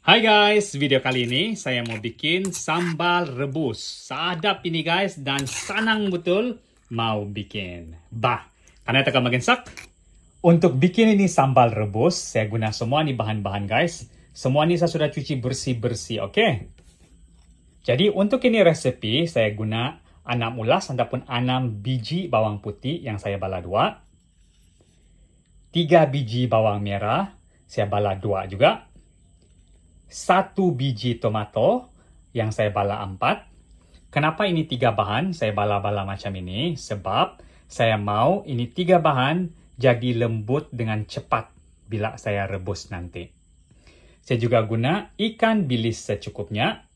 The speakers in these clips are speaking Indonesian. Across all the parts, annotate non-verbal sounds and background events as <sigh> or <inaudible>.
Hai guys, video kali ini saya mau bikin sambal rebus. Sadap ini guys dan sanang betul mau bikin. Bah, karena tekan sak. Untuk bikin ini sambal rebus, saya guna semua ini bahan-bahan guys. Semua ini saya sudah cuci bersih-bersih, oke? Okay? Jadi untuk ini resepi, saya guna 6 ulas ataupun 6 biji bawang putih yang saya bala dua. 3 biji bawang merah, saya bala dua juga satu biji tomato yang saya bala empat. Kenapa ini tiga bahan saya bala-bala macam ini? Sebab saya mau ini tiga bahan jadi lembut dengan cepat bila saya rebus nanti. Saya juga guna ikan bilis secukupnya.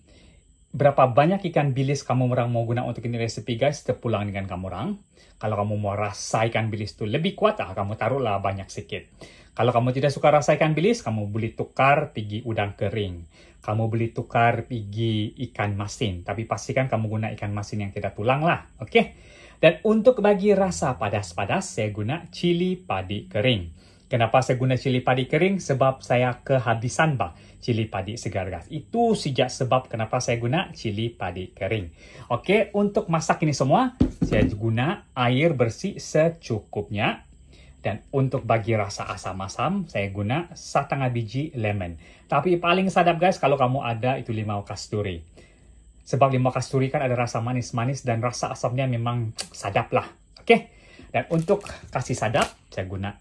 Berapa banyak ikan bilis kamu orang mau guna untuk ini resepi guys, terpulang dengan kamu orang. Kalau kamu mau rasa ikan bilis itu lebih kuat, ah, kamu taruhlah banyak sedikit. Kalau kamu tidak suka rasa ikan bilis, kamu beli tukar pigi udang kering. Kamu beli tukar pigi ikan masin, tapi pastikan kamu guna ikan masin yang tidak tulang lah, oke? Okay? Dan untuk bagi rasa padas-padas, saya guna cili padi kering. Kenapa saya guna cili padi kering? Sebab saya kehabisan bah cili padi segar gas. Itu sejak sebab kenapa saya guna cili padi kering. Oke, untuk masak ini semua, saya guna air bersih secukupnya. Dan untuk bagi rasa asam asam, saya guna setengah biji lemon. Tapi paling sadap guys kalau kamu ada itu limau kasturi. Sebab limau kasturi kan ada rasa manis-manis dan rasa asamnya memang sadap lah. Oke? Okay? Dan untuk kasih sadap, saya guna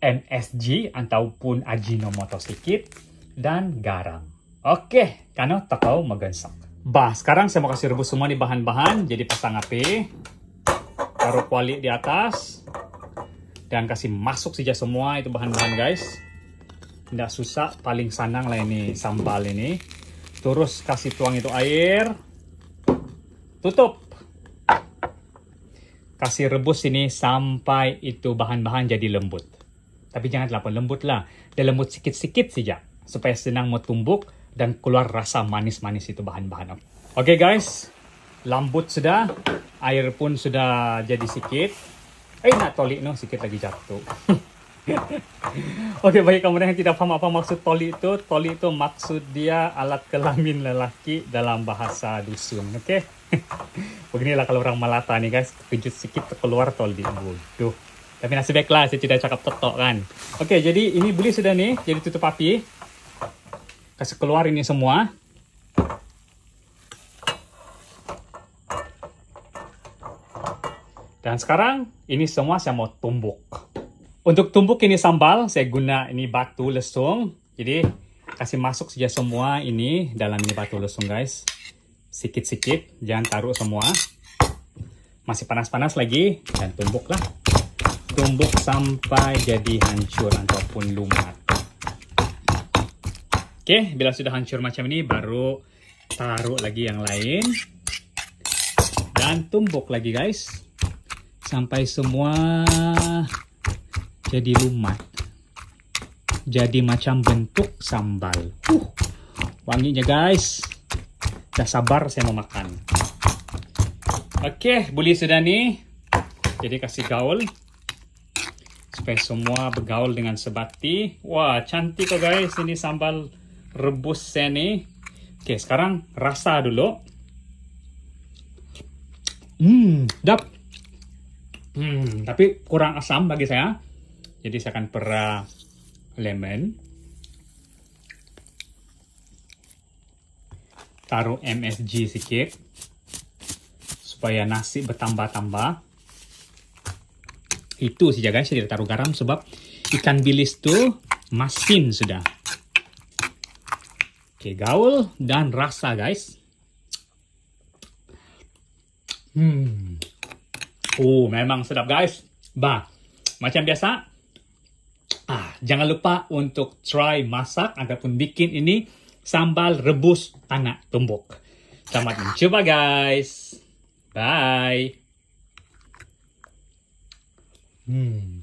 MSG ataupun Ajinomoto sedikit dan garam. Oke, okay, karena takau magansang. Bah, sekarang saya mau kasih rebus semua nih bahan-bahan. Jadi pasang api, taruh kuali di atas, dan kasih masuk saja semua itu bahan-bahan guys tidak susah paling sanang lah ini sambal ini terus kasih tuang itu air tutup kasih rebus ini sampai itu bahan-bahan jadi lembut tapi jangan terlalu lembut lah dia lembut sikit-sikit saja supaya senang mau tumbuk dan keluar rasa manis-manis itu bahan-bahan oke okay, guys lembut sudah air pun sudah jadi sikit Eh nak tolik no sikit lagi jatuh. <laughs> Oke okay, baik kemudian yang tidak paham apa maksud toli itu Toli itu maksud dia alat kelamin lelaki dalam bahasa dusun Oke <laughs> Beginilah kalau orang Malata nih guys Kejut sikit keluar toli Bodoh Tapi nasib baiklah saya tidak cakap tetok kan Oke jadi ini beli sudah nih Jadi tutup api Kasih keluar ini semua Dan sekarang ini semua saya mau tumbuk. Untuk tumbuk ini sambal, saya guna ini batu lesung. Jadi kasih masuk saja semua ini dalam ini batu lesung guys. Sikit-sikit, jangan taruh semua. Masih panas-panas lagi dan tumbuklah. Tumbuk sampai jadi hancur ataupun lumat. Oke, bila sudah hancur macam ini baru taruh lagi yang lain. Dan tumbuk lagi guys sampai semua jadi lumat. Jadi macam bentuk sambal. Uh, wanginya guys. dah sabar saya mau makan. Oke, boleh sudah nih. Jadi kasih gaul. Supaya semua bergaul dengan sebati. Wah, cantik kok guys. Ini sambal rebus saya nih. Oke, sekarang rasa dulu. Hmm, dap. Hmm, tapi kurang asam bagi saya. Jadi saya akan pera lemon. Taruh MSG sedikit. Supaya nasi bertambah-tambah. Itu sih guys, saya tidak taruh garam sebab ikan bilis itu masin sudah. Oke, gaul dan rasa guys. Hmm. Oh, memang sedap guys. Bah, macam biasa, ah, jangan lupa untuk try masak ataupun bikin ini sambal rebus anak tumbuk. Selamat mencoba guys. Bye. Hmm.